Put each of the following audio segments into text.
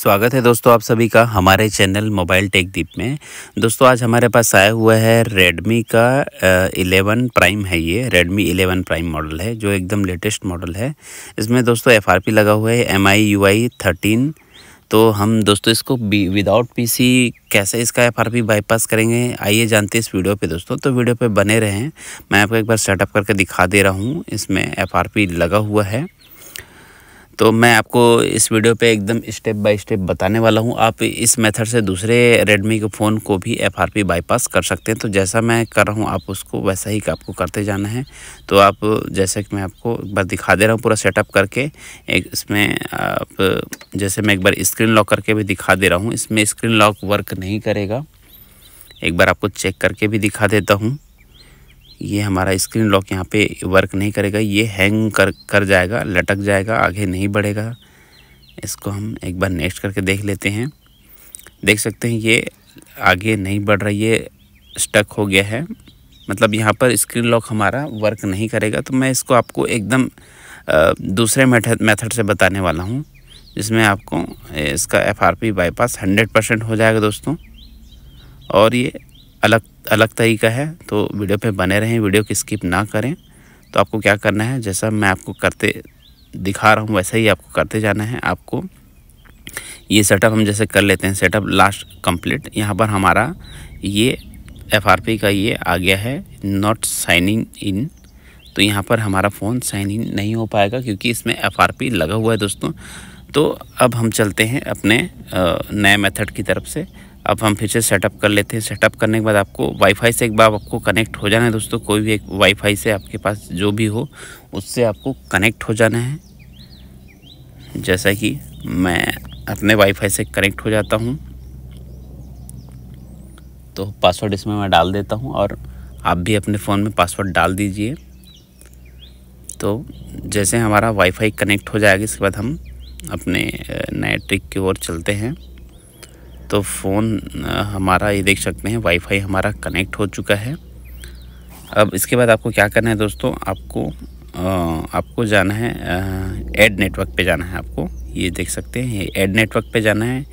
स्वागत है दोस्तों आप सभी का हमारे चैनल मोबाइल टेक दीप में दोस्तों आज हमारे पास आया हुआ है रेडमी का इलेवन प्राइम है ये रेडमी इलेवन प्राइम मॉडल है जो एकदम लेटेस्ट मॉडल है इसमें दोस्तों एफआरपी लगा हुआ है M I U I thirteen तो हम दोस्तों इसको विदाउट पीसी कैसे इसका एफ आर पी बाईपास करेंगे आइए जानते हैं इस वीडियो पे दोस्तों तो वीडियो पे बने रहें मैं आपको एक बार सेटअप करके दिखा दे रहा हूँ इसमें एफ आर पी लगा हुआ है तो मैं आपको इस वीडियो पे एकदम स्टेप बाय स्टेप बताने वाला हूँ आप इस मेथड से दूसरे रेडमी के फ़ोन को भी एफआरपी बाईपास कर सकते हैं तो जैसा मैं कर रहा हूँ आप उसको वैसा ही आपको करते जाना है तो आप जैसे कि मैं आपको एक बार दिखा दे रहा हूँ पूरा सेटअप करके एक इसमें आप जैसे मैं एक बार स्क्रीन लॉक करके भी दिखा दे रहा हूँ इसमें स्क्रीन लॉक वर्क नहीं करेगा एक बार आपको चेक करके भी दिखा देता हूँ ये हमारा स्क्रीन लॉक यहाँ पे वर्क नहीं करेगा ये हैंग कर कर जाएगा लटक जाएगा आगे नहीं बढ़ेगा इसको हम एक बार नेक्स्ट करके देख लेते हैं देख सकते हैं ये आगे नहीं बढ़ रही है स्टक हो गया है मतलब यहाँ पर स्क्रीन लॉक हमारा वर्क नहीं करेगा तो मैं इसको आपको एकदम दूसरे मेथड मेथड से बताने वाला हूँ जिसमें आपको इसका F R P bypass hundred percent हो जाएगा दोस्तों और ये अलग अलग तरीका है तो वीडियो पे बने रहें वीडियो की स्किप ना करें तो आपको क्या करना है जैसा मैं आपको करते दिखा रहा हूँ वैसा ही आपको करते जाना है आपको ये सेटअप हम जैसे कर लेते हैं सेटअप लास्ट कंप्लीट यहाँ पर हमारा ये एफ का ये आ गया है नॉट साइनिंग इन तो यहाँ पर हमारा फ़ोन साइन इन नहीं हो पाएगा क्योंकि इसमें एफ लगा हुआ है दोस्तों तो अब हम चलते हैं अपने नए मेथड की तरफ से अब हम फिर से सेटअप कर लेते हैं सेटअप करने के बाद आपको वाईफाई से एक बार आपको कनेक्ट हो जाना है दोस्तों कोई भी एक वाईफाई से आपके पास जो भी हो उससे आपको कनेक्ट हो जाना है जैसा कि मैं अपने वाईफाई से कनेक्ट हो जाता हूँ तो पासवर्ड इसमें मैं डाल देता हूँ और आप भी अपने फ़ोन में पासवर्ड डाल दीजिए तो जैसे हमारा वाईफाई कनेक्ट हो जाएगा इसके बाद हम अपने नए ट्रिक की ओर चलते हैं तो फ़ोन हमारा ये देख सकते हैं वाईफाई हमारा कनेक्ट हो चुका है अब इसके बाद आपको क्या करना है दोस्तों आपको आपको जाना है एड नेटवर्क पे जाना है आपको ये देख सकते हैं एड नेटवर्क पे जाना है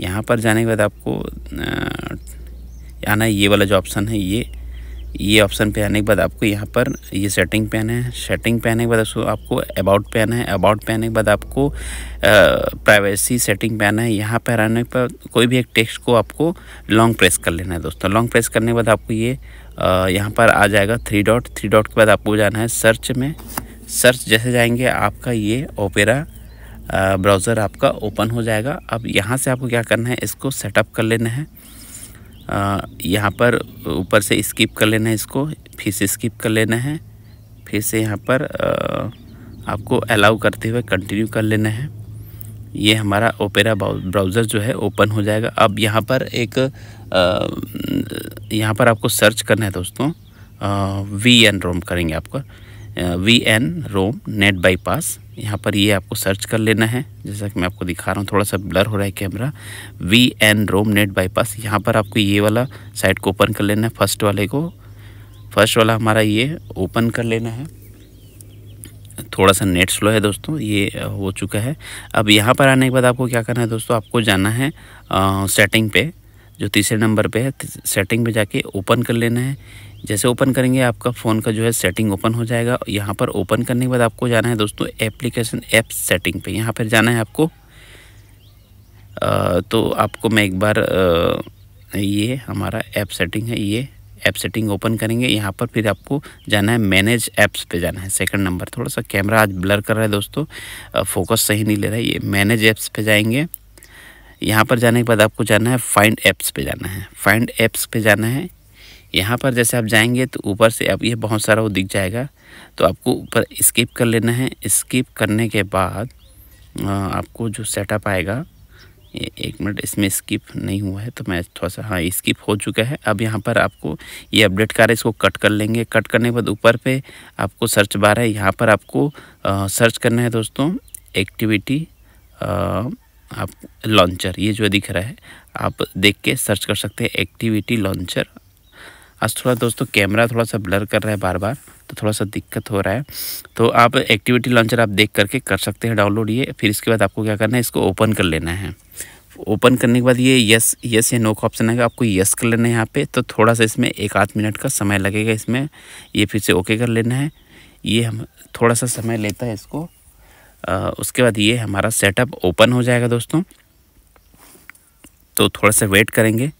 यहाँ पर जाने के बाद आपको आना ये वाला जो ऑप्शन है ये ये ऑप्शन पे आने के बाद आपको यहाँ पर ये सेटिंग पे आना है सेटिंग पे आने के बाद आपको अबाउट पे आना है अबाउट पे आने के बाद आपको प्राइवेसी सेटिंग पे आना है यहाँ पर आने पर कोई भी एक टेक्स्ट को आपको लॉन्ग प्रेस कर लेना है दोस्तों लॉन्ग प्रेस करने के बाद आपको ये यहाँ पर आ जाएगा थ्री डॉट थ्री डॉट के बाद आपको जाना है सर्च में सर्च जैसे जाएंगे आपका ये ओपेरा ब्राउज़र आपका ओपन हो जाएगा अब यहाँ से आपको क्या करना है इसको सेटअप कर लेना है यहाँ पर ऊपर से स्किप कर लेना है इसको फिर से स्किप कर लेना है फिर से यहाँ पर आपको अलाउ करते हुए कंटिन्यू कर लेना है ये हमारा ओपेरा ब्राउज़र जो है ओपन हो जाएगा अब यहाँ पर एक यहाँ पर आपको सर्च करना है दोस्तों वी एन रोम करेंगे आपको V N ROM net bypass यहाँ पर ये आपको सर्च कर लेना है जैसा कि मैं आपको दिखा रहा हूँ थोड़ा सा ब्लर हो रहा है camera V N ROM net bypass यहाँ पर आपको ये वाला साइड को ओपन कर लेना है फर्स्ट वाले को फर्स्ट वाला हमारा ये ओपन कर लेना है थोड़ा सा नेट स्लो है दोस्तों ये हो चुका है अब यहाँ पर आने के बाद आपको क्या करना है दोस्तों आपको जाना है आ, सेटिंग पे जो तीसरे नंबर पे है सेटिंग पे जाके ओपन कर लेना है जैसे ओपन करेंगे आपका फ़ोन का जो है सेटिंग ओपन हो जाएगा यहाँ पर ओपन करने के बाद आपको जाना है दोस्तों एप्लीकेशन ऐप सेटिंग पे यहाँ पर जाना है आपको आ, तो आपको मैं एक बार आ, ये हमारा ऐप सेटिंग है ये ऐप सेटिंग ओपन करेंगे यहाँ पर फिर आपको जाना है मैनेज ऐप्स पे जाना है सेकंड नंबर थोड़ा सा कैमरा आज ब्लर कर रहा है दोस्तों फोकस सही नहीं ले रहा है ये मैनेज ऐप्स पे जाएंगे यहाँ पर जाने के बाद आपको जाना है फाइंड ऐप्स पे जाना है फाइंड ऐप्स पे जाना है यहाँ पर जैसे आप जाएंगे तो ऊपर से अब ये बहुत सारा वो दिख जाएगा तो आपको ऊपर स्किप कर लेना है स्किप करने के बाद आपको जो सेटअप आएगा ये एक मिनट इसमें स्किप नहीं हुआ है तो मैं थोड़ा सा हाँ स्किप हो चुका है अब यहाँ पर आपको ये अपडेट कर इसको कट कर लेंगे कट करने के बाद ऊपर पे आपको सर्च बार है यहाँ पर आपको आ, सर्च करना है दोस्तों एक्टिविटी आप लॉन्चर ये जो दिख रहा है आप देख के सर्च कर सकते हैं एक्टिविटी लॉन्चर आज थोड़ा दोस्तों तो कैमरा थोड़ा सा ब्लर कर रहा है बार बार तो थोड़ा सा दिक्कत हो रहा है तो आप एक्टिविटी लॉन्चर आप देख करके कर सकते हैं डाउनलोड ये फिर इसके बाद आपको क्या करना है इसको ओपन कर लेना है ओपन करने के बाद ये यस यस या नो का ऑप्शन आएगा आपको यस कर लेना है यहाँ पे तो थोड़ा सा इसमें एक आध मिनट का समय लगेगा इसमें ये फिर से ओके कर लेना है ये हम थोड़ा सा समय लेता है इसको आ, उसके बाद ये हमारा सेटअप ओपन हो जाएगा दोस्तों तो थोड़ा सा वेट करेंगे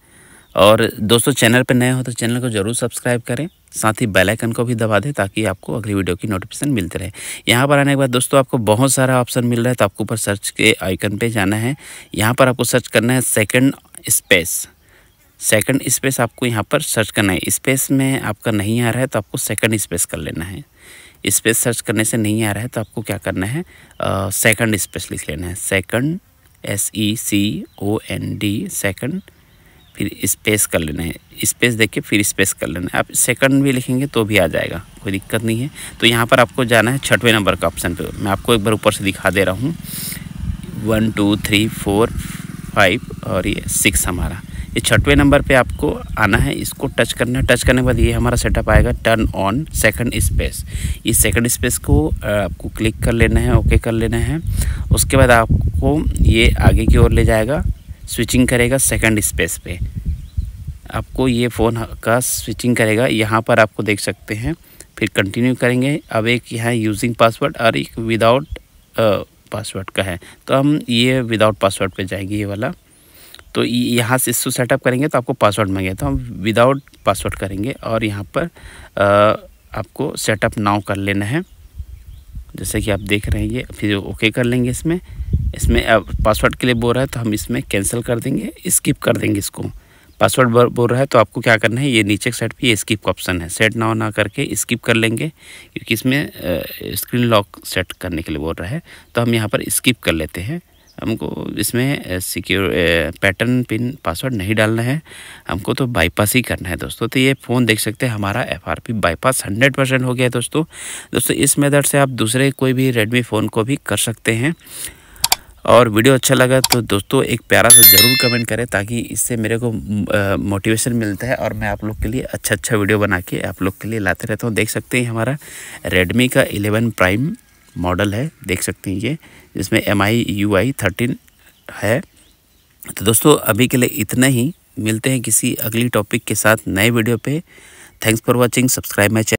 और दोस्तों चैनल पर नए हो तो चैनल को ज़रूर सब्सक्राइब करें साथ ही बेल आइकन को भी दबा दें ताकि आपको अगली वीडियो की नोटिफिकेशन मिलते रहे यहाँ पर आने के बाद दोस्तों आपको बहुत सारा ऑप्शन मिल रहा है तो आपको ऊपर सर्च के आइकन पे जाना है यहाँ पर आपको सर्च करना है सेकंड स्पेस सेकंड स्पेस आपको यहाँ पर सर्च करना है स्पेस में आपका नहीं आ रहा है तो आपको सेकेंड स्पेस कर लेना है स्पेस सर्च करने से नहीं आ रहा है तो आपको क्या करना है सेकेंड स्पेस लिख लेना है second S E C O N D second फिर स्पेस कर लेना है स्पेस देख के फिर स्पेस कर लेना है आप सेकंड भी लिखेंगे तो भी आ जाएगा कोई दिक्कत नहीं है तो यहाँ पर आपको जाना है छठवें नंबर का ऑप्शन पे मैं आपको एक बार ऊपर से दिखा दे रहा हूँ one two three four five और ये सिक्स हमारा ये छठवें नंबर पे आपको आना है इसको टच करना है टच करने के बाद ये हमारा सेटअप आएगा टर्न ऑन सेकंड स्पेस इस सेकंड स्पेस को आपको क्लिक कर लेना है ओके कर लेना है उसके बाद आपको ये आगे की ओर ले जाएगा स्विचिंग करेगा सेकंड स्पेस पे आपको ये फ़ोन का स्विचिंग करेगा यहाँ पर आपको देख सकते हैं फिर कंटिन्यू करेंगे अब एक यहाँ यूजिंग पासवर्ड और एक विदाउट पासवर्ड का है तो हम ये विदाउट पासवर्ड पे जाएंगे ये वाला तो यहाँ से इसको सेटअप करेंगे तो आपको पासवर्ड मांगे तो हम विदाउट पासवर्ड करेंगे और यहाँ पर आ, आपको सेटअप नाउ कर लेना है जैसे कि आप देख रहे हैं ये फिर ओके कर लेंगे इसमें इसमें अब पासवर्ड के लिए बोल रहा है तो हम इसमें कैंसिल कर देंगे स्किप कर देंगे इसको पासवर्ड बोल रहा है तो आपको क्या करना है ये नीचे के साइड पर ये स्किप का ऑप्शन है सेट ना ना करके स्किप कर लेंगे क्योंकि इसमें स्क्रीन लॉक सेट करने के लिए बोल रहा है तो हम यहाँ पर स्किप कर लेते हैं हमको इसमें सिक्योर पैटर्न पिन पासवर्ड नहीं डालना है हमको तो बाईपास ही करना है दोस्तों तो ये फ़ोन देख सकते हैं हमारा F R P bypass hundred percent हो गया है दोस्तों दोस्तों इस मेथड से आप दूसरे कोई भी रेडमी फ़ोन को भी कर सकते हैं और वीडियो अच्छा लगा तो दोस्तों एक प्यारा सा ज़रूर कमेंट करें ताकि इससे मेरे को मोटिवेशन मिलता है और मैं आप लोग के लिए अच्छा अच्छा वीडियो बना के आप लोग के लिए लाते रहता हूँ देख सकते हैं हमारा रेडमी का एलेवन प्राइम मॉडल है देख सकते हैं ये जिसमें M I U I thirteen है तो दोस्तों अभी के लिए इतना ही मिलते हैं किसी अगली टॉपिक के साथ नए वीडियो पे thanks for watching subscribe my channel